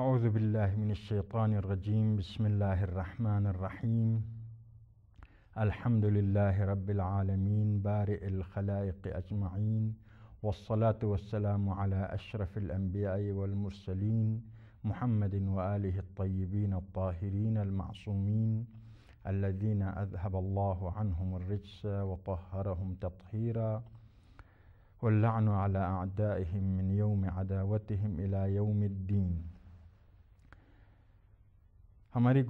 أعوذ بالله من الشيطان الرجيم بسم الله الرحمن الرحيم الحمد لله رب العالمين بارئ الخلائق أجمعين والصلاة والسلام على أشرف الأنبياء والمرسلين محمد وآله الطيبين الطاهرين المعصومين الذين أذهب الله عنهم الرجس وطهرهم تطهيرا واللعن على أعدائهم من يوم عداوتهم إلى يوم الدين हमारी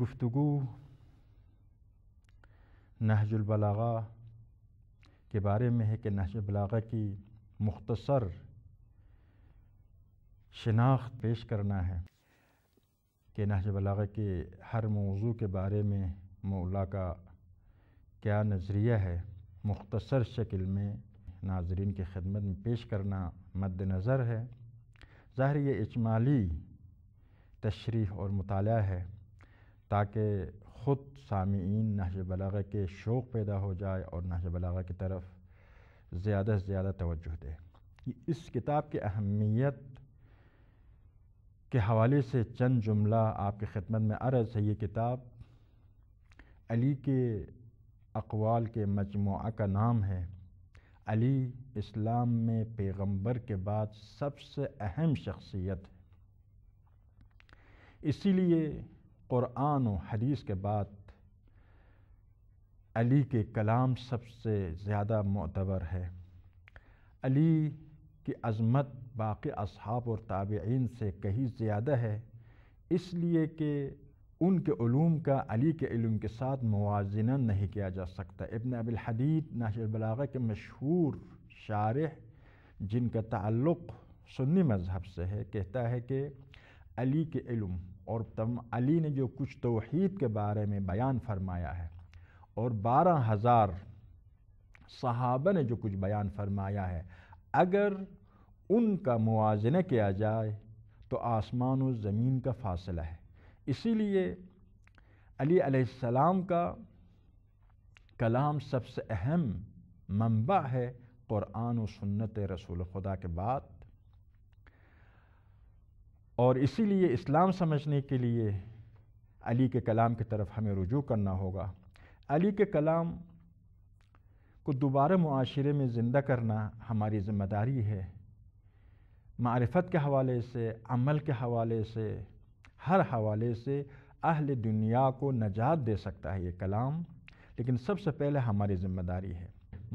کے بارے میں ہے کہ है कि کی مختصر شناخت پیش کرنا ہے کہ कि नहजुलबलागा کے ہر موضوع کے بارے میں मौला का क्या नज़रिया है मुख्तसर शक्ल में नाजरीन की खदमत में पेश करना मद्द नज़र है ज़ाहिर ये इजमाली तशरी और मताल है ताकि ख़ुद सामीन नहज बलागा के शौक़ पैदा हो जाए और नहज बलागा की तरफ ज़्यादा से ज़्यादा तोज्जो दे इस किताब की अहमियत के हवाले से चंद जुमला आपकी खिदमत में अर्ज़ है ये किताब अली के अक़वाल के मजमु का नाम है अली इस्लाम में पैगंबर के बाद सबसे अहम शख्सियत है इसीलिए क़ुरान और हदीस के बाद अली के कलाम सबसे ज़्यादा मोतबर है अली की अज़मत बाक़ी अब और ताबीन से कहीं ज़्यादा है इसलिए कि उनके ूम का अली के इलम के साथ मुजना नहीं किया जा सकता इबन अबिलहदीद नाशिर बलागा के मशहूर शार जिनका ताल्लुक़ सुन्नी मज़हब से है कहता है कि अली के इलम और तम अली ने जो कुछ तोहद के बारे में बयान फरमाया है और बारह हज़ार सहाबा ने जो कुछ बयान फरमाया है अगर उनका मुजन किया जाए तो आसमान और ज़मीन का फासला है इसीलिए अली अलैहिस्सलाम का कलाम सबसे अहम मंबा है क़ुरान और सुन्नत रसूल खुदा के बाद और इसीलिए इस्लाम समझने के लिए अली के कलाम की तरफ हमें रुजू करना होगा अली के कलाम को दोबारा माशरे में ज़िंदा करना हमारी ज़िम्मेदारी है मारफत के हवाले से अमल के हवाले से हर हवाले से अहल दुनिया को नजात दे सकता है ये कलाम लेकिन सबसे पहले हमारी ज़िम्मेदारी है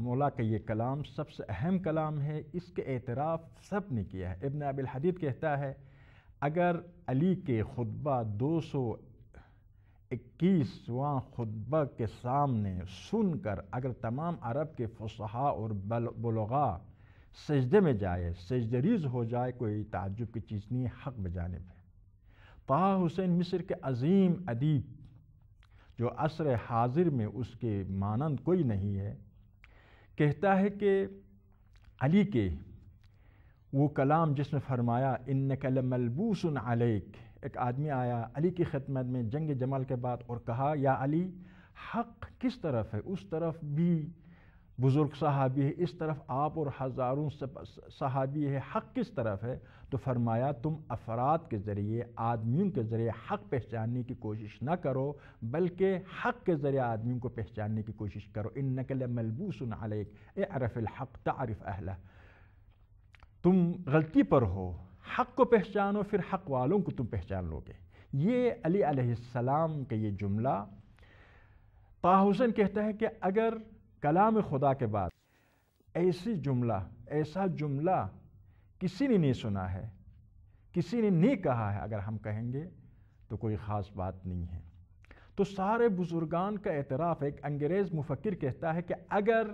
मौला का ये कलाम सबसे अहम कलाम है इसके एतराफ़ सब ने किया है इबन अबिल हदीद कहता है अगर अली के खुतबा दो सौ इक्कीसवां खुतबा के सामने सुनकर अगर तमाम अरब के फसहा और बलगा सजदे में जाए सजदरीज हो जाए कोई ताज्जुब की चीज़ नहीं हक जाने पर ताह हुसैन मिस्र के अजीम अदीब जो असर हाजिर में उसके मानंद कोई नहीं है कहता है कि अली के वो कलाम जिसने फरमाया इन कल मलबूसन अलैक एक आदमी आया अली की खिदमत में जंग जमाल के बाद और कहा या अली हक किस तरफ है उस तरफ भी बुज़ुर्ग सहाबी है इस तरफ आप और हज़ारों सहाबी है हक़ किस तरफ है तो फरमाया तुम अफराद के ज़रिए आदमियों के ज़रिए हक़ पहचानने की कोशिश ना करो बल्कि हक़ के ज़रिए आदमियों को पहचानने की कोशिश करो इन नकल मलबूस अलैक ए अरफ़िल हक़ तारफ़ अहल तुम गलती पर हो हक़ को पहचानो फिर हक़ वालों को तुम पहचान लोगे ये अली का ये जुमला ताहसन कहता है कि अगर कलाम खुदा के बाद ऐसी जुमला ऐसा जुमला किसी ने नहीं सुना है किसी ने नहीं कहा है अगर हम कहेंगे तो कोई ख़ास बात नहीं है तो सारे बुजुर्गान का एतराफ़ एक अंग्रेज़ मुफक्र कहता है कि अगर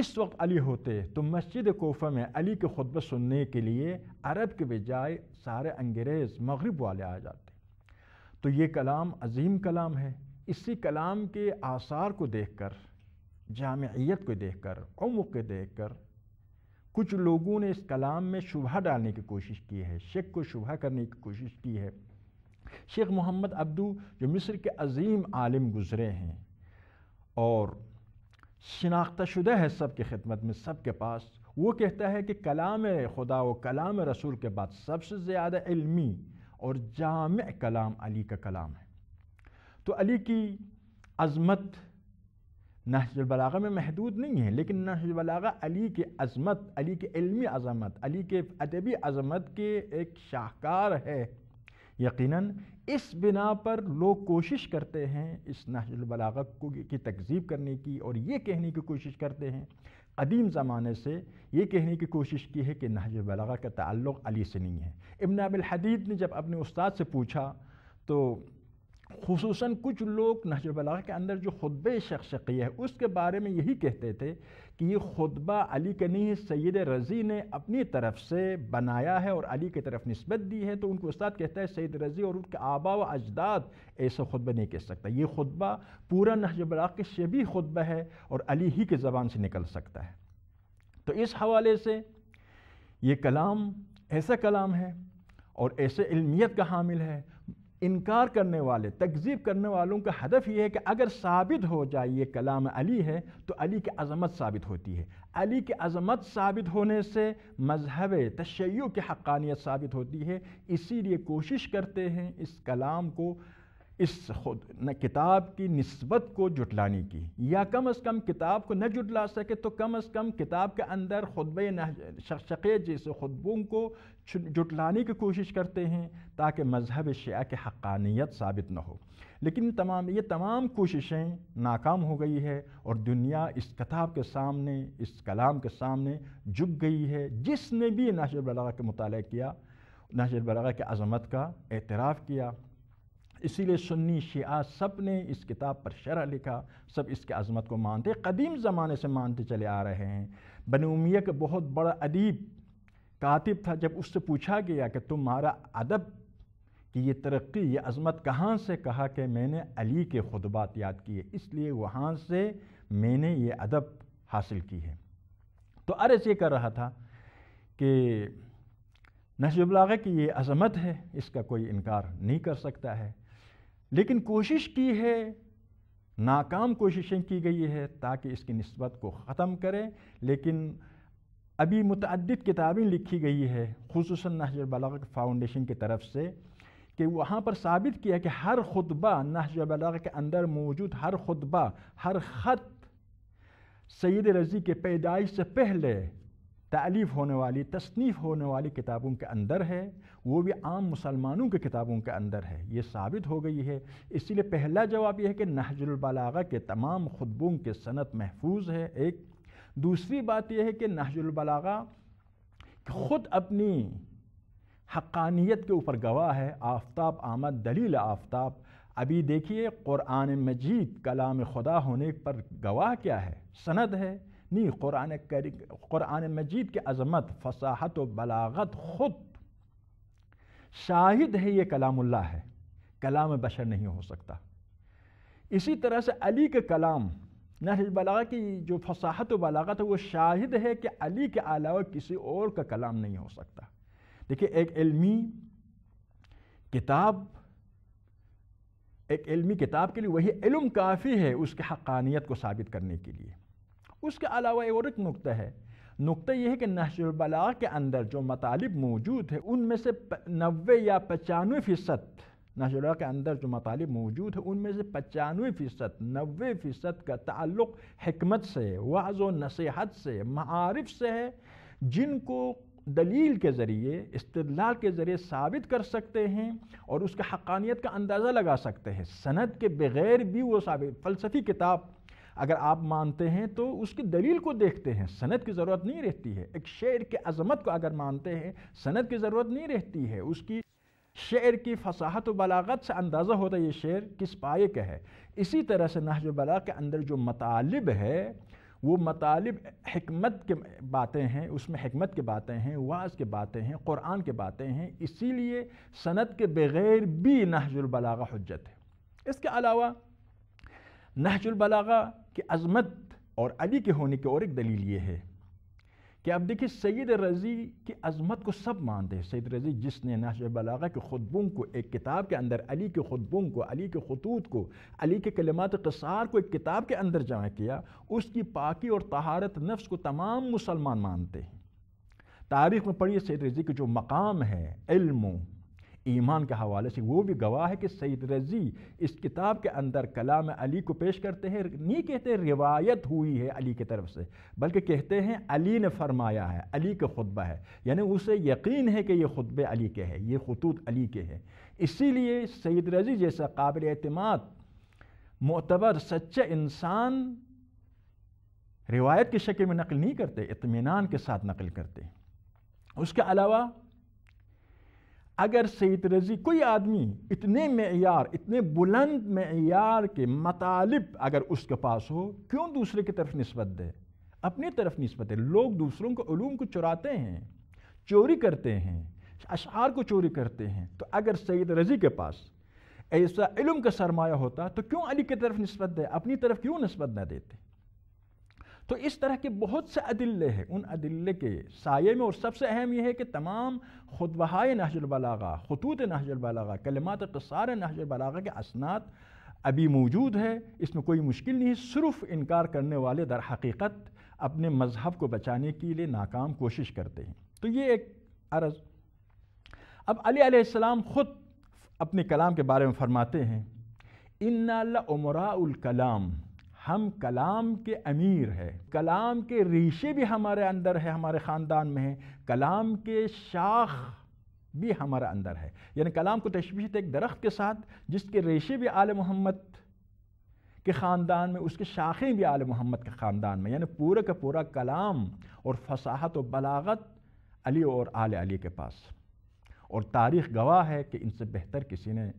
इस वक्त अली होते तो मस्जिद कोफा में अली के खुतब सुनने के लिए अरब के बजाय सारे अंग्रेज़ मगरब वाले आ जाते तो ये कलाम अजीम कलाम है इसी कलाम के आसार को देख कर जामियत को देखकर उमुक को देखकर कुछ लोगों ने इस कलाम में शुभा डालने की कोशिश की है शेख को शुभा करने की कोशिश की है शेख मोहम्मद अब्दू जो मिस्र के अजीम आलिम गुज़रे हैं और शिनाख्ता शुदा है सब की खिदमत में सब के पास वो कहता है कि कलाम खुदा व कलाम रसूल के बाद सबसे ज़्यादा इलमी और जाम कलाम अली का कलाम है तो अली की अज़मत नहजुलबलागा में महदूद नहीं है लेकिन नहजुलबलागा अली के अजमत अली के इल्मी अजमत अली के अदबी अजमत के एक शाहकार है यकीनन इस बिना पर लोग कोशिश करते हैं इस नहजुलबलागा को की तकजीब करने की और ये कहने की कोशिश करते हैं कदीम ज़माने से ये कहने की कोशिश की है कि नहजुलबलागा का ताल्लुक़ अली से नहीं है इबन अबिल हदीद ने जब अपने उस्ताद से पूछा तो खसूस कुछ लोग नहज के अंदर जो खुतब शखशकी है उसके बारे में यही कहते थे कि ये खुतबा अली के नहीं सैद रज़ी ने अपनी तरफ से बनाया है और अली की तरफ नस्बत दी है तो उनको उस्ताद कहता है सैद रज़ी और उनके आबा व अजदाद ऐसे खुतबा नहीं कह सकता ये खुतबा पूरा नहज के शबी खुतबा है और अली ही के ज़बान से निकल सकता है तो इस हवाले से ये कलाम ऐसा कलाम है और ऐसे इलमियत का हामिल है इनकार करने वाले तकजीब करने वालों का हदफ ये है कि अगर साबित हो जाए ये कलाम अली है तो अली की अजमत साबित होती है अली की अजमत साबित होने से मजहब तशैय की हक़ानियत साबित होती है इसीलिए कोशिश करते हैं इस कलाम को इस खुद न किताब की नस्बत को जुटलाने की या कम अज़ कम किताब को न जुटला सके तो कम अज़ कम किताब के अंदर खुतब शक्शे जैसे खुतबों को जुटलाने की कोशिश करते हैं ताकि मजहब शिया के हक़ानियत साबित न हो लेकिन तमाम ये तमाम कोशिशें नाकाम हो गई है और दुनिया इस किताब के सामने इस कलाम के सामने झुक गई है जिसने भी नाशर बलागा का मुताल किया नाशर बलागा की अज़मत का एतराफ़ किया इसीलिए सुन्नी शिया सब ने इस किताब पर शरह लिखा सब इसके अजमत को मानते कदीम ज़माने से मानते चले आ रहे हैं बन उमिया का बहुत बड़ा अदीब कातिब था जब उससे पूछा गया कि तुम्हारा अदब कि ये तरक्की ये अजमत कहाँ से कहा कि मैंने अली के खुतबात याद किए इसलिए वहाँ से मैंने ये अदब हासिल की है तो अरज ये कर रहा था कि नशबलागे की ये अजमत है इसका कोई इनकार नहीं कर सकता है लेकिन कोशिश की है नाकाम कोशिशें की गई है ताकि इसकी नस्बत को ख़त्म करें लेकिन अभी मतद किताबें लिखी गई है खसूस नहज बलाग फाउंडेशन की तरफ से कि वहाँ पर साबित किया कि हर खुतबा नहज बलाग के अंदर मौजूद हर खुतबा हर ख़त सैद रज़ी के पैदाइश से पहले तालीफ होने वाली तसनीफ़ होने वाली किताबों के अंदर है वो भी आम मुसलमानों के किताबों के अंदर है ये साबित हो गई है इसीलिए पहला जवाब यह है कि नहजुलबलागा के तमाम खुतबों के सनत महफूज है एक दूसरी बात यह है कि नहजुलबलागा ख़ुद अपनी हक़ानियत के ऊपर गवाह है आफ्ताब आमद दलील आफ्ताब अभी देखिए क़ुरान मजीद कलाम खुदा होने पर गवाह क्या है सनद है नहीं कुरान कुरान मजीद की अजमत फसाहत बलागत ख़ुद शाहिद है ये कलामुल्ला है कलाम बशर नहीं हो सकता इसी तरह से अली के कलाम नहज की जो फसाहत व बलागत है वो शाहिद है कि अली के अलावा किसी और का कलाम नहीं हो सकता देखिए एक इल्मी किताब एक इल्मी किताब के लिए वही इल्म काफ़ी है उसके हक़ानियत को साबित करने के लिए उसके अलावा एक और एक नुकता है नुकता यह है कि नहजुलबला के अंदर जो मतालब मौजूद है उनमें से नबे या पचानवे फ़ीसद नशरा के अंदर जो मतालब मौजूद है उनमें से पचानवे फ़ीसद नबे फ़ीसद का ताल्लुक हमत से वाज व नसीहत से मारफ से है जिनको दलील के ज़रिए इस्तलाल के ज़रिए साबित कर सकते हैं और उसके हक़ानियत का अंदाज़ा लगा सकते हैं सनत के बग़ैर भी वो साबित फ़लसफ़ी किताब अगर आप मानते हैं तो उसकी दलील को देखते हैं सनत की ज़रूरत नहीं रहती है एक शेर के अजमत को अगर मानते हैं सनत की ज़रूरत नहीं रहती है उसकी शेर की फसाहत बलागत से अंदाज़ा होता है ये शेर किस पाए का है इसी तरह से नहज बला के अंदर जो मतालब है वो मतालब हमत के बातें हैं उसमें हमत की बातें हैं वाज के बातें हैं क़ुरान के बातें हैं इसीलिए सनत के बग़ैर भी नहजुलबलागा हजत है इसके अलावा नहजुलबलागा की अज़मत और अली के होने की और एक दलील ये है कि आप देखिए सैद रज़ी की अज़मत को सब मानते हैं सैद रज़ी जिसने नहजुलबलागा के खुतबों को एक किताब के अंदर अली के खुतबों को अली के खतूत को अली के कलमात कसार को एक किताब के अंदर जमा किया उसकी पाकि और तहारत नफ्स को तमाम मुसलमान मानते हैं तारीख़ में पढ़िए सैद रज़ी के जो मकाम है इल्म ईमान के हवाले से वो भी गवाह है कि सईद रजी इस किताब के अंदर कलाम अली को पेश करते हैं नहीं कहते रिवायत हुई है अली की तरफ से बल्कि कहते हैं अली ने फरमाया है अली का खुतबा है यानी उसे यकीन है कि ये खुतब अली के है ये खतूत अली के हैं इसीलिए सईद रजी जैसा काबिल अतमाद मोतबर सच्चे इंसान रिवायत की शक्ल में नकल नहीं करते इतमान के साथ नकल करते उसके अलावा अगर सैद रजी कोई आदमी इतने मैार इतने बुलंद मैार के मतलब अगर उसके पास हो क्यों दूसरे की तरफ नस्बत दे अपनी तरफ नस्बत है लोग दूसरों को ूम को चुराते हैं चोरी करते हैं अशार को चोरी करते हैं तो अगर सैद रजी के पास ऐसा इलम का सरमाया होता तो क्यों अली की तरफ नस्बत दे अपनी तरफ क्यों नस्बत ना देते तो इस तरह के बहुत से अदिल्ले हैं उन अदिल्ले के साय में और सबसे अहम यह है कि तमाम खुतबहाय नहजलबलागा खतूत नहजलबलागा कलमात कसार नहजलबलागा के असनात अभी मौजूद है इसमें कोई मुश्किल नहीं सिर्फ इनकार करने वाले दर हकीकत अपने मज़हब को बचाने के लिए नाकाम कोशिश करते हैं तो ये एक अर्ज़ अब अलीसम ख़ुद अपने कलाम के बारे में फ़रमाते हैं इन्ना उमरा कलाम हम कलाम के अमीर है कलाम के रीशे भी हमारे अंदर है हमारे ख़ानदान में है कलाम के शाख भी हमारे अंदर है यानी कलाम को तशवीश एक दरख्त के साथ जिसके रेशे भी आल मोहम्मद के ख़ानदान में उसके शाखें भी आल मोहम्मद के ख़ानदान में यानी पूरा का पूरा कलाम और फसाहत और बलागत अली और आल अली के पास और तारीख़ गवाह है कि इनसे बेहतर किसी ने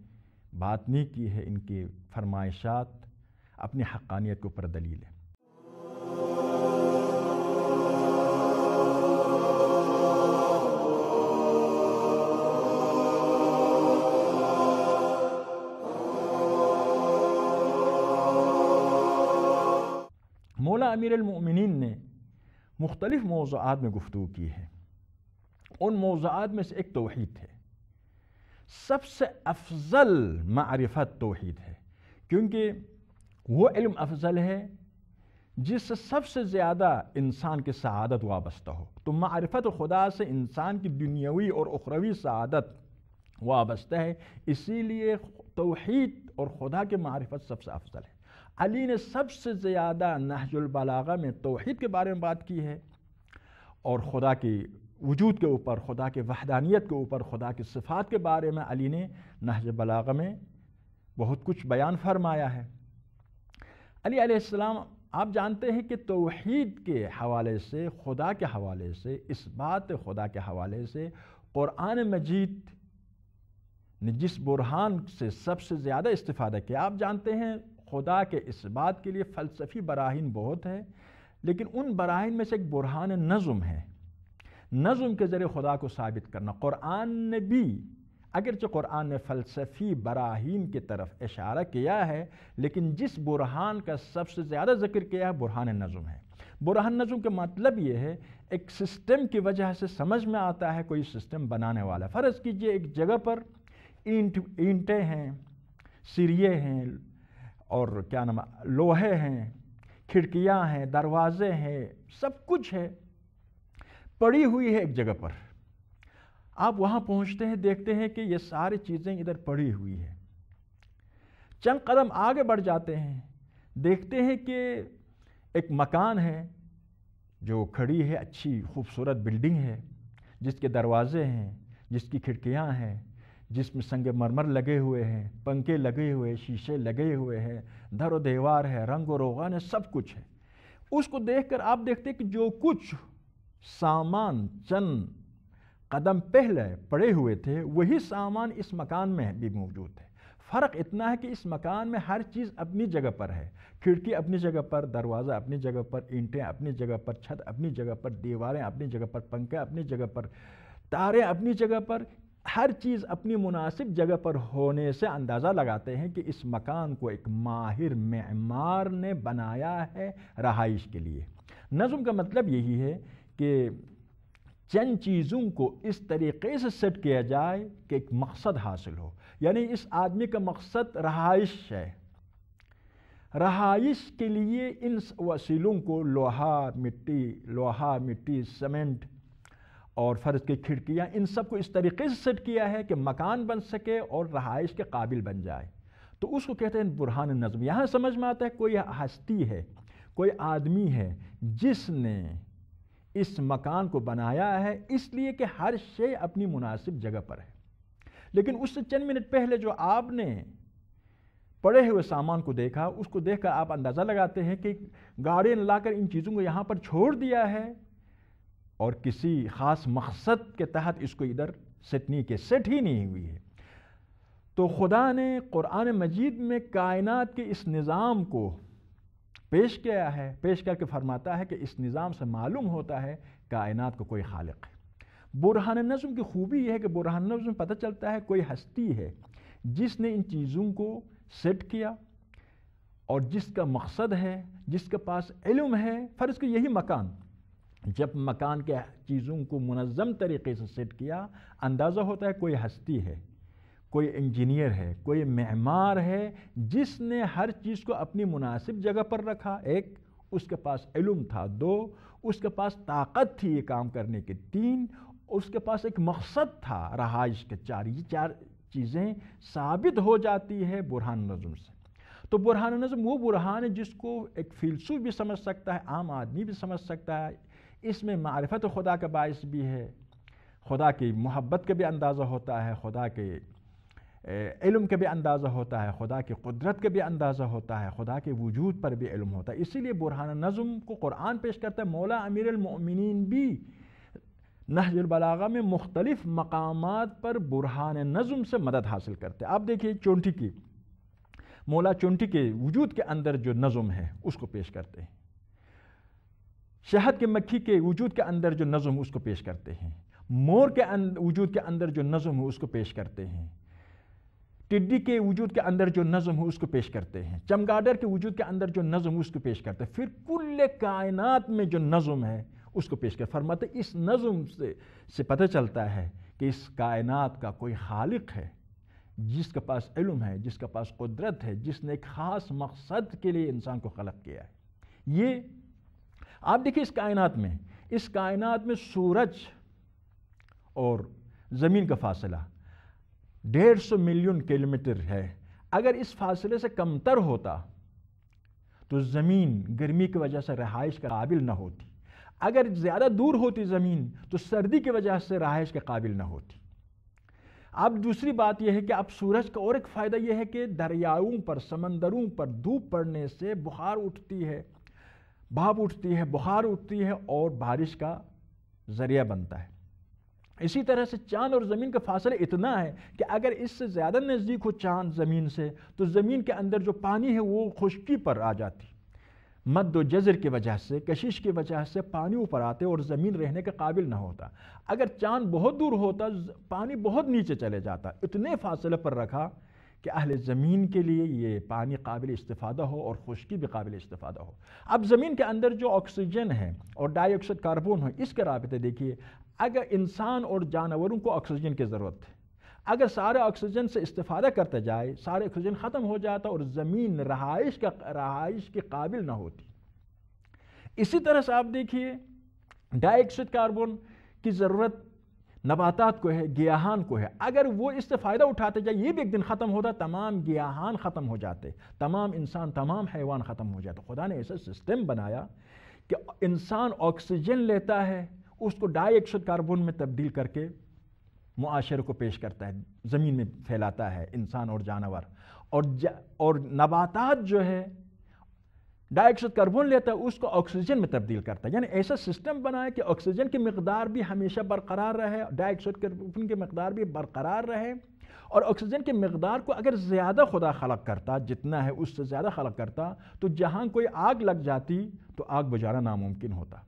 बात नहीं की है इनकी फरमाइशात अपनी हक़ानियत के ऊपर दलील है मौला अमीरमिन ने मुख्तलिफ़ मौज़ात में गुफ्तु की है उन मौज़ात में से एक तोहद है सबसे अफजल मारफत तोहद है क्योंकि वो इल्म अफजल है जिससे सबसे ज़्यादा इंसान की शहादत वाबस्ता हो तो मारफत खुदा से इंसान की दुनियावी और उखरवी शहादत वाबस्ता है इसीलिए तोहद और खुदा के मारफत सबसे अफजल है अली ने सबसे ज़्यादा नहजुलबलागा में तोहद के बारे में बात की है और खुदा की वजूद के ऊपर खुदा के वहदानियत के ऊपर खुदा की सिफात के बारे में अली ने नहज बलागा में बहुत कुछ बयान फरमाया है अली अलैहिस्सलाम आप जानते हैं कि तौहीद के हवाले से खुदा के हवाले से इस बात खुदा के हवाले से क़ुरान मजीद ने जिस बुरहान से सबसे ज़्यादा इस्तीफ़ादा किया आप जानते हैं खुदा के इस बात के लिए फ़लसफ़ी बराहिन बहुत है लेकिन उन बराहिन में से एक बुरहान नज़म है नज़म के ज़रिए खुदा को साबित करना क़ुरान ने भी अगरचे कुरान ने फ़लसफ़ी बराहीन की तरफ इशारा किया है लेकिन जिस बुरहान का सबसे ज़्यादा जिक्र किया है बुरहान नज़म है बुरहान नज़म का मतलब ये है एक सिस्टम की वजह से समझ में आता है कोई सिस्टम बनाने वाला फ़र्ज़ कीजिए एक जगह पर ईंट ईंटें हैं सिरिए हैं और क्या नाम लोहे हैं खिड़कियाँ हैं दरवाज़े हैं सब कुछ है पड़ी हुई है एक जगह पर आप वहाँ पहुँचते हैं देखते हैं कि ये सारी चीज़ें इधर पड़ी हुई है चंद कदम आगे बढ़ जाते हैं देखते हैं कि एक मकान है जो खड़ी है अच्छी खूबसूरत बिल्डिंग है जिसके दरवाजे हैं जिसकी खिड़कियाँ हैं जिसमें संग मरमर लगे हुए हैं पंखे लगे हुए शीशे लगे हुए हैं दर दीवार है रंग और रोगान है सब कुछ है उसको देखकर आप देखते हैं कि जो कुछ सामान चंद कदम पहले पड़े हुए थे वही सामान इस मकान में भी मौजूद है फ़र्क इतना है कि इस मकान में हर चीज़ अपनी जगह पर है खिड़की अपनी जगह पर दरवाज़ा अपनी जगह पर ईंटें अपनी जगह पर छत अपनी जगह पर दीवारें अपनी जगह पर पंखे अपनी जगह पर तारें अपनी जगह पर हर चीज़ अपनी मुनासिब जगह पर होने से अंदाज़ा लगाते हैं कि इस मकान को एक माहिर मेमार ने बनाया है रहाइश के लिए नज़म का मतलब यही है कि चंद चीज़ों को इस तरीके से सेट किया जाए कि एक मकसद हासिल हो यानी इस आदमी का मकसद रहाइश है रहाइश के लिए इन वसीलों को लोहा मिट्टी लोहा मिट्टी सीमेंट और फ़र्ज की खिड़कियाँ इन सब को इस तरीके से सेट किया है कि मकान बन सके और रहाइश के काबिल बन जाए तो उसको कहते हैं बुरहान नज़म यहाँ समझ में आता है कोई हस्ती है कोई आदमी है जिसने इस मकान को बनाया है इसलिए कि हर शे अपनी मुनासिब जगह पर है लेकिन उससे चंद मिनट पहले जो आपने पड़े हुए सामान को देखा उसको देखकर आप अंदाज़ा लगाते हैं कि गाड़ियाँ लाकर इन चीज़ों को यहाँ पर छोड़ दिया है और किसी ख़ास मकसद के तहत इसको इधर सेट नहीं के सेट ही नहीं हुई है तो खुदा ने क़ुरान मजीद में कायनात के इस निज़ाम को पेश किया है पेश करके फरमाता है कि इस निज़ाम से मालूम होता है कायनात को कोई खालिक है बुरहान नज़म की खूबी यह है कि बुरहान नज़म पता चलता है कोई हस्ती है जिसने इन चीज़ों को सेट किया और जिसका मकसद है जिसके पास इलम है फ़र्ज़ को यही मकान जब मकान के चीज़ों को मनज़म तरीके से सेट किया अंदाज़ा होता है कोई हस्ती है कोई इंजीनियर है कोई मैमार है जिसने हर चीज़ को अपनी मुनासिब जगह पर रखा एक उसके पास इलम था दो उसके पास ताकत थी ये काम करने की तीन उसके पास एक मकसद था रहाइश के चार ये चार चीज़ें साबित हो जाती है बुरहान नज़म से तो बुरहान नज़म वो बुरहान है जिसको एक फिलसूफ भी समझ सकता है आम आदमी भी समझ सकता है इसमें मारफत खुदा का बायस भी है खुदा की मोहब्बत का भी अंदाज़ा होता है खुदा के इलम का भी अंदाज़ा होता है खुदा की कुदरत का भी अंदाज़ा होता है खुदा के वजूद पर भी इलम होता है इसीलिए बुरहान नज़म को कुरान पेश करता है मौला अमीरमिन भी नहजुलबलागा में मुख्तलिफ़ मकाम पर बुरहान नज़म से मदद हासिल करते हैं आप देखिए चोंटी की मौला चोंटी के वजूद के अंदर जो नज़म है उसको पेश करते हैं शहद के मक्खी के वजूद के अंदर जो नज़म उसको पेश करते हैं मोर के वजूद के अंदर जो नज़म है उसको पेश करते हैं टिड्डी के वजूद के अंदर जो नज़म है उसको पेश करते हैं चमगाडर के वजूद के अंदर जो नज़म है उसको पेश करते हैं फिर कुल कायनात में जो नज़म है उसको पेश कर फरमाते इस नज़म से से पता चलता है कि इस कायनात का कोई खालिक है जिसके पास इलम है जिसके पास कुदरत है जिसने एक ख़ास मकसद के लिए इंसान को खलक किया है ये आप देखिए इस कायनात में इस कायनात में सूरज और ज़मीन का फासला डेढ़ सौ मिलियन किलोमीटर है अगर इस फासले से कमतर होता तो ज़मीन गर्मी की वजह से रहाइश के काबिल ना होती अगर ज़्यादा दूर होती ज़मीन तो सर्दी की वजह से रहाइश के काबिल ना होती अब दूसरी बात यह है कि अब सूरज का और एक फ़ायदा यह है कि दरियाओं पर समंदरों पर धूप पड़ने से बुखार उठती है भाप उठती है बुखार उठती है और बारिश का ज़रिया बनता है इसी तरह से चांद और ज़मीन का फासला इतना है कि अगर इससे ज़्यादा नज़दीक हो चांद ज़मीन से तो ज़मीन के अंदर जो पानी है वो खुश्की पर आ जाती मद्द जजर की वजह से कशिश की वजह से पानी ऊपर आते और ज़मीन रहने के काबिल ना होता अगर चांद बहुत दूर होता पानी बहुत नीचे चले जाता इतने फासले पर रखा कि अहल ज़मीन के लिए ये पानी काबिल इस्तादा हो और खुश्की भी काबिल इस्तादा हो अब ज़मीन के अंदर जो ऑक्सीजन है और डाईक्साइड कार्बन हो इसके रबते देखिए अगर इंसान और जानवरों को ऑक्सीजन की ज़रूरत है अगर सारे ऑक्सीजन से इस्तादा करता जाए सारे ऑक्सीजन ख़त्म हो जाता और ज़मीन रहाइश का रहाइश के काबिल ना होती इसी तरह से आप देखिए डाईऑक्साइड कार्बन की ज़रूरत नबातात को है गयाहान को है अगर वो इससे फ़ायदा उठाते जाए ये भी एक दिन ख़त्म होता तमाम गयाहान ख़त्म हो जाते तमाम इंसान तमाम हैवान ख़त्म हो जाते खुदा ने ऐसा सिस्टम बनाया कि इंसान ऑक्सीजन लेता है उसको डाईऑक्साइड कार्बन में तब्दील करके मुआशर को पेश करता है ज़मीन में फैलाता है इंसान और जानवर और जा, और नबातात जो है डाइऑक्साइड कार्बन लेता है उसको ऑक्सीजन में तब्दील करता है यानी ऐसा सिस्टम बनाए कि ऑक्सीजन की मकदार भी हमेशा बरकरार रहे डाइऑक्साइड कार्बन की मकदार भी बरकरार रहे और ऑक्सीजन की मकदार को अगर ज़्यादा खुदा खलक करता जितना है उससे ज़्यादा खलक करता तो जहाँ कोई आग लग जाती तो आग बुझाना नामुमकिन होता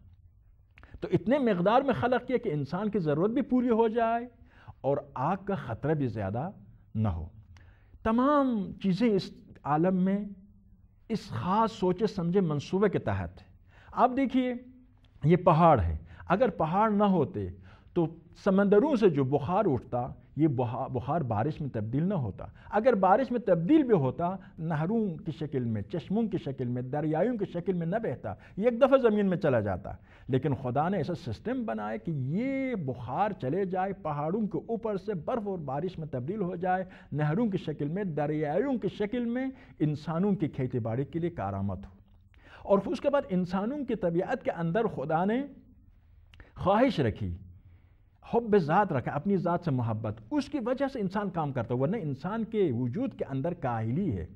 तो इतने मकदार में खलक किया कि इंसान की ज़रूरत भी पूरी हो जाए और आग का ख़तरा भी ज़्यादा ना हो तमाम चीज़ें इस आलम में इस ख़ास सोचे समझे मंसूबे के तहत अब देखिए ये पहाड़ है अगर पहाड़ ना होते तो समंदरों से जो बुखार उठता ये बुहार बुहार बारिश में तब्दील ना होता अगर बारिश में तब्दील भी होता नहरों की शक्ल में चश्मों की शक्ल में दरियाओं की शक्ल में न बहता ये एक दफ़ा ज़मीन में चला जाता लेकिन खुदा ने ऐसा सिस्टम बनाया कि ये बुखार चले जाए पहाड़ों के ऊपर से बर्फ़ और बारिश में तब्दील हो जाए नहरों की शक्ल में दरियाओं की शक्ल में इंसानों की खेती बाड़ी के लिए कारामत हो और उसके बाद इंसानों की तबीयत के अंदर खुदा ने ख्वाहिश रखी हब ज़ात रखा अपनी ज़ात से मोहब्बत उसकी वजह से इंसान काम करता है वरना इंसान के वजूद के अंदर काहली है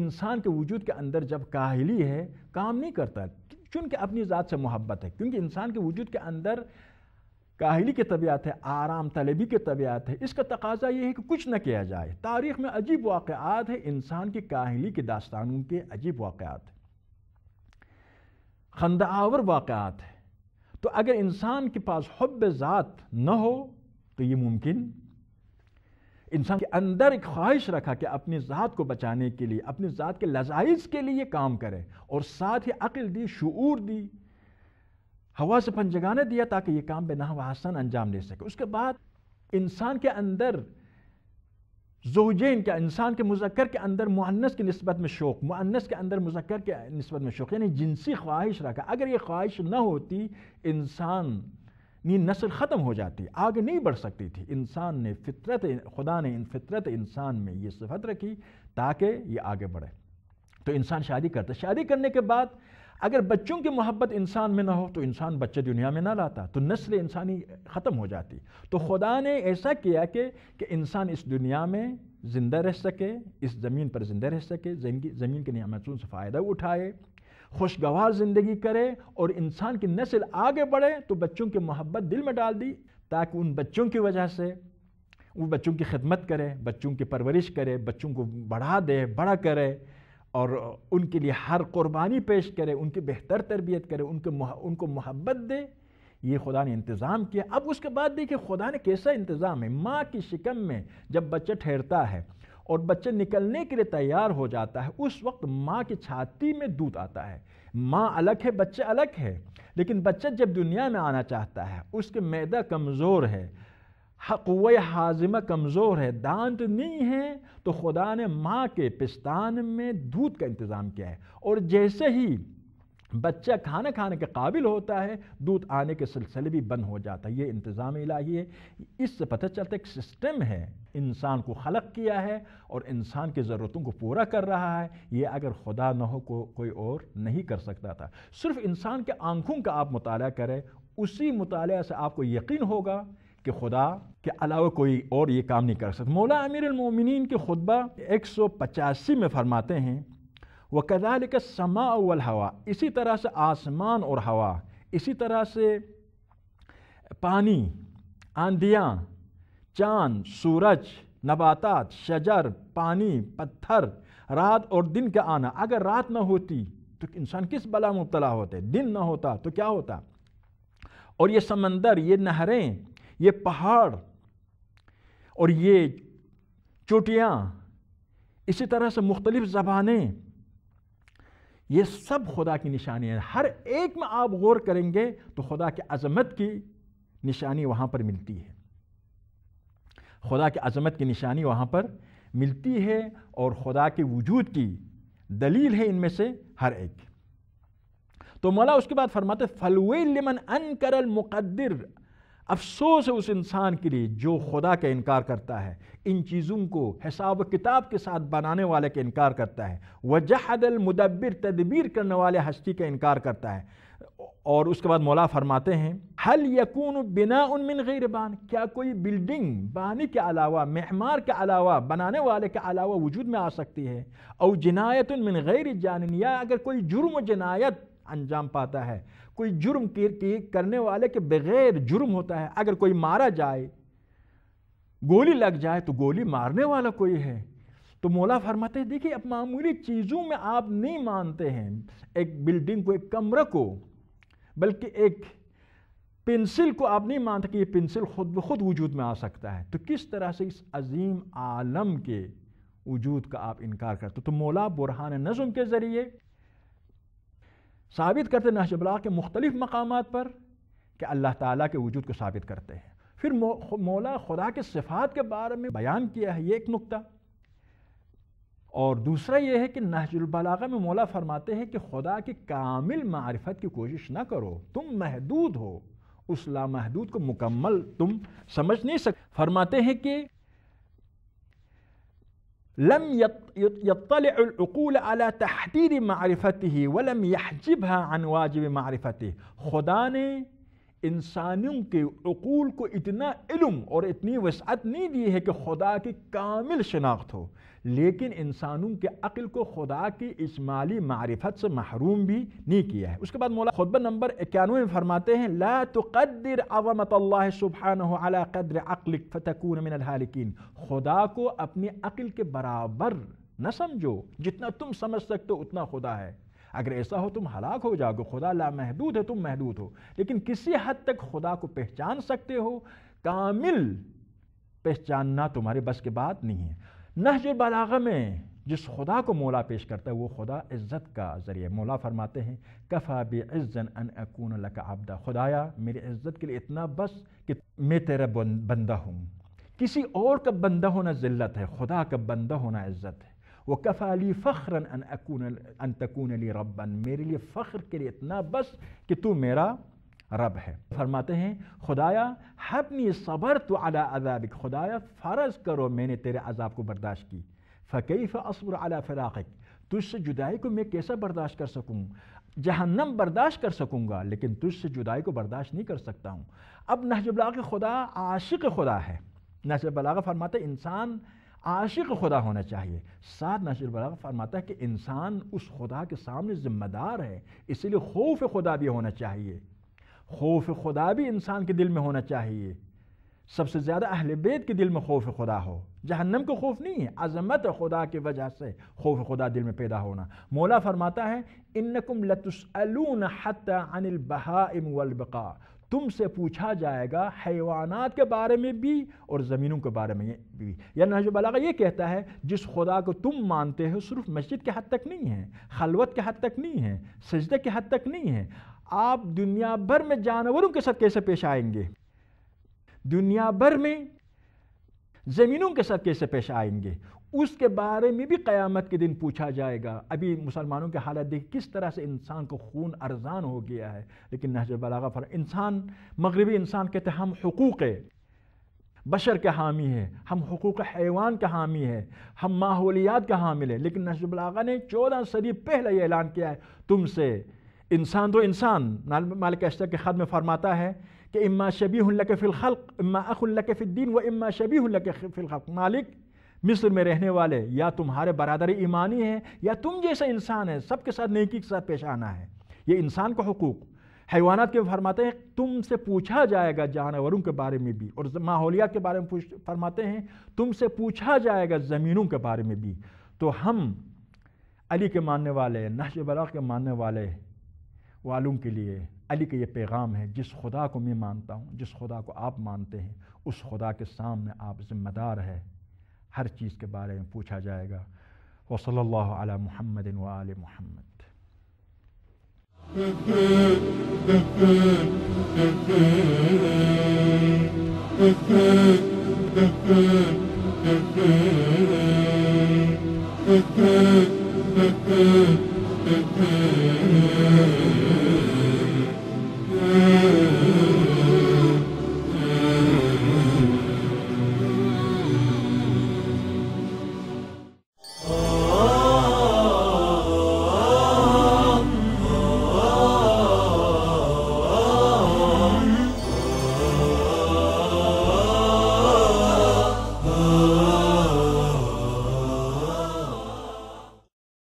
इंसान के वजूद के अंदर जब काहली है काम नहीं करता चूँकि अपनी ज़ात से मोहब्बत है क्योंकि इंसान के वजूद के अंदर काहली की तबीयत है आराम तलबी की तबीयत है इसका तकाजा ये है कि कुछ न किया जाए तारीख़ में अजीब वाक़ात है इंसान की काहली के दास्तानों के अजीब वाक़ात खंदावर वाक़ात है तो अगर इंसान के पास हब ज़ात न हो तो ये मुमकिन इंसान के अंदर एक ख्वाहिश रखा कि अपनी ज़ात को बचाने के लिए अपनी ज़ात के लजाइज के लिए काम करें और साथ ही अक़ल दी शूर दी हवा से पंजगाने दिया ताकि ये काम बेना आसान अंजाम दे सके उसके बाद इंसान के अंदर जोजैन क्या इंसान के मुजक्र के अंदर मुहनस की नस्बत में शौक़ मुहनस के अंदर मुजक्र के नस्बत में शौक़ यानी जिनसी ख्वाहिश रखा अगर ये ख्वाहिश ना होती इंसान नी नस्ल ख़त्म हो जाती आगे नहीं बढ़ सकती थी इंसान ने फितरत खुदा ने इन फितरत इंसान में ये सिफत रखी ताकि ये आगे बढ़े तो इंसान शादी करता शादी करने के बाद अगर बच्चों की मोहब्बत इंसान में ना हो तो इंसान बच्चे दुनिया में ना लाता तो नस्ल इंसानी ख़त्म हो जाती तो खुदा ने ऐसा किया कि कि इंसान इस दुनिया में ज़िंदा रह सके इस ज़मीन पर ज़िंदा रह सके ज़मीन की नियामतों से फ़ायदा उठाए खुशगवार ज़िंदगी करे और इंसान की नस्ल आगे बढ़े तो बच्चों की मोहब्बत दिल में डाल दी ताकि उन बच्चों की वजह से वो बच्चों की खिदमत करे बच्चों की परवरिश करे बच्चों को बढ़ा दे बड़ा करे और उनके लिए हर कुर्बानी पेश करे उनकी बेहतर तरबियत करे उनके उनको मोहब्बत दे ये खुदा ने इंतज़ाम किया अब उसके बाद देखिए खुदा ने कैसा इंतज़ाम है माँ की शिकम में जब बच्चा ठहरता है और बच्चे निकलने के लिए तैयार हो जाता है उस वक्त माँ की छाती में दूध आता है माँ अलग है बच्चे अलग है लेकिन बच्चा जब दुनिया में आना चाहता है उसके मैदा कमज़ोर है हाजिमा कमज़ोर है दांत नहीं है तो खुदा ने माँ के पिस्तान में दूध का इंतज़ाम किया है और जैसे ही बच्चा खाना खाने के काबिल होता है दूध आने के सिलसिले भी बंद हो जाता है ये इंतज़ाम इलाही है इससे पता चलता है एक सिस्टम है इंसान को खलक किया है और इंसान की ज़रूरतों को पूरा कर रहा है ये अगर खुदा न हो को कोई और नहीं कर सकता था सिर्फ इंसान के आंखों का आप मुताल करें उसी मुताल से आपको यकीन होगा कि खुदा के अलावा कोई और ये काम नहीं कर सकता मौला अमीरमिन के खुतबा एक सौ पचासी में फरमाते हैं वह कदाल का समा अवल हवा इसी तरह से आसमान और हवा इसी तरह से पानी आंधियाँ चाँद सूरज नबातात शजर पानी पत्थर रात और दिन का आना अगर रात ना होती तो इंसान किस बला मुबतला होते दिन ना होता तो क्या होता और ये समंदर ये नहरें ये पहाड़ और ये चोटियाँ इसी तरह से मुख्तलिफ़ ज़बानें ये सब खुदा की निशानी है हर एक में आप गौर करेंगे तो खुदा की अजमत की निशानी वहाँ पर मिलती है खुदा की अजमत की निशानी वहाँ पर मिलती है और खुदा के वजूद की दलील है इनमें से हर एक तो मौला उसके बाद फरमाते फलवे लिमन अन करल मुकद्दर अफसोस है उस इंसान के लिए जो खुदा का इनकार करता है इन चीज़ों को हिसाब किताब के साथ बनाने वाले का इनकार करता है वजहदल मुदब्बिर तदबीर करने वाले हस्ती का इनकार करता है और उसके बाद मौला फरमाते हैं हल यकून बिना उनमिन गैर बान क्या कोई बिल्डिंग बानी के अलावा महमार के अलावा बनाने वाले के अलावा वजूद में आ सकती है और जनायत उनमिन गैर या अगर कोई जुर्म जनायत अंजाम पाता है कोई जुर्म की करने वाले के बगैर जुर्म होता है अगर कोई मारा जाए गोली लग जाए तो गोली मारने वाला कोई है तो मौला फरमाते हैं देखिए अब मामूली चीज़ों में आप नहीं मानते हैं एक बिल्डिंग को एक कमरा को बल्कि एक पेंसिल को आप नहीं मानते कि ये पेंसिल खुद ब खुद वजूद में आ सकता है तो किस तरह से इस अजीम आलम के वजूद का आप इनकार करते तो मौला बुरहान नज़म के ज़रिए साबित करते नहज बला के मुख्तलिफ़ मकाम पर कि अल्लाह ताली के वजूद को साबित करते हैं फिर मौला खुदा के सिफात के बारे में बयान किया है ये एक नुकता और दूसरा ये है कि नहजुलबलागा में मौला फरमाते हैं कि खुदा की कामिल मारफत की कोशिश ना करो तुम महदूद हो उस लामहदूद को मुकम्मल तुम समझ नहीं सक फरमाते हैं कि لم يطلع العقول على تحديد معرفته ولم يحجبها عن واجب معرفته خدا نے انسانوں کے عقول کو اتنا علم اور اتنی وسعت نہیں دی ہے کہ خدا کی کامل شناخت ہو लेकिन इंसानों के अक़ल को खुदा की इसमाली मारिफत से महरूम भी नहीं किया है उसके बाद मौला खुतबा नंबर इक्यानवे में फरमाते हैं ला तो कदर अवमत सुबहान अला अक़ल फ़तकून मिन हालिकीन खुदा को अपने अक़ल के बराबर न समझो जितना तुम समझ सकते हो उतना खुदा है अगर ऐसा हो तुम हलाक हो जाओगे खुदा ला महदूद है तुम महदूद हो लेकिन किसी हद तक खुदा को पहचान सकते हो कामिल पहचानना तुम्हारे बस के बात नहीं है नहज बलागा में जिस खुदा को मौला पेश करता है वो खुदा इज़्ज़त का ज़रिए मौला फरमाते हैं कफ़ा बेज़न अन अकून लक आबदा खुदाया मेरी इज़्ज़त के लिए इतना बस कि मैं तेरा बंदा हूँ किसी और का बंदा होना ज़िल्लत है खुदा का बंदा होना इज़्ज़त है वो कफ़ा अली फ़ख्रन अन अकून अन तकून अली रबन मेरे लिए फ़ख्र के लिए इतना बस कि तू मेरा रब है फरमाते हैं खुदाया हबनी सबर तो अला अजाबिक खुदाया फ़र्ज़ करो मैंने तेरे अजाब को बर्दाश्त की फ़कीफ़ असबर अला फ़िराक़ तुझसे जुदाई को मैं कैसा बर्दाश्त कर सकूँ जहन्नम बर्दाश्त कर सकूँगा लेकिन तुझसे जुदाई को बर्दाश्त नहीं कर सकता हूँ अब नहजबलाग खुदा आशिक खुदा है नहजबलाग फरमाते इंसान आशिक खुदा होना चाहिए साथ नजर फरमाता है कि इंसान उस खुदा के सामने ज़िम्मेदार है इसीलिए खौफ खुदा भी होना चाहिए खौफ खुदा भी इंसान के दिल में होना चाहिए सबसे ज़्यादा अहल बेत के दिल में खौफ खुदा हो जहन्नम को खौफ नहीं है अजमत खुदा की वजह से खौफ खुदा दिल में पैदा होना मौला फरमाता है इनकुम लतुसलून हत्ता अनिल वलबका तुमसे पूछा जाएगा हैवानात के बारे में भी और ज़मीनों के बारे में भी या नहज बलागा ये कहता है जिस खुदा को तुम मानते हो सिर्फ मस्जिद के हद तक नहीं है खलवत के हद तक नहीं है सजदे के हद तक नहीं है आप दुनिया भर में जानवरों के साथ कैसे पेश आएंगे दुनिया भर में ज़मीनों के साथ कैसे पेश आएंगे उसके बारे में भी क़यामत के दिन पूछा जाएगा अभी मुसलमानों की हालत देखिए किस तरह से इंसान को खून अरजान हो गया है लेकिन नहज बलागा फर इंसान मगरबी इंसान कहते हैं हम हकूक़ बशर के हामी है हम हकूक़ हैवान के हामी है हम माहौलियात के हामिल है लेकिन नहज बलागा ने चौदह सदी पहले ये ऐलान किया है तुमसे इंसान दो इंसान मालिक अशर के ख़त में फरमाता है कि इम्मा शबी के फ़िलख़ल्क इम्मा अखल्क फ़िद्दीन व इम्मा शबी के फ़िलख़ल्क मालिक मिस्र में रहने वाले या तुम्हारे बरदर ईमानी है या तुम जैसे इंसान है सबके साथ नेकी के साथ पेश आना है ये इंसान का हकूक़ हैवाना के फरमाते हैं तुमसे पूछा जाएगा जानवरों के बारे में भी और माहौलियात के बारे में पूछ फरमाते हैं तुमसे पूछा जाएगा ज़मीनों के बारे में भी तो हम अली के मानने वाले नहज के मानने वाले वालों के लिए अली का ये पैगाम है जिस खुदा को मैं मानता हूँ जिस खुदा को आप मानते हैं उस खुदा के सामने आप ज़िम्मेदार है हर चीज़ के बारे में पूछा जाएगा वसल अला महमद वाल महमद Mm-hmm.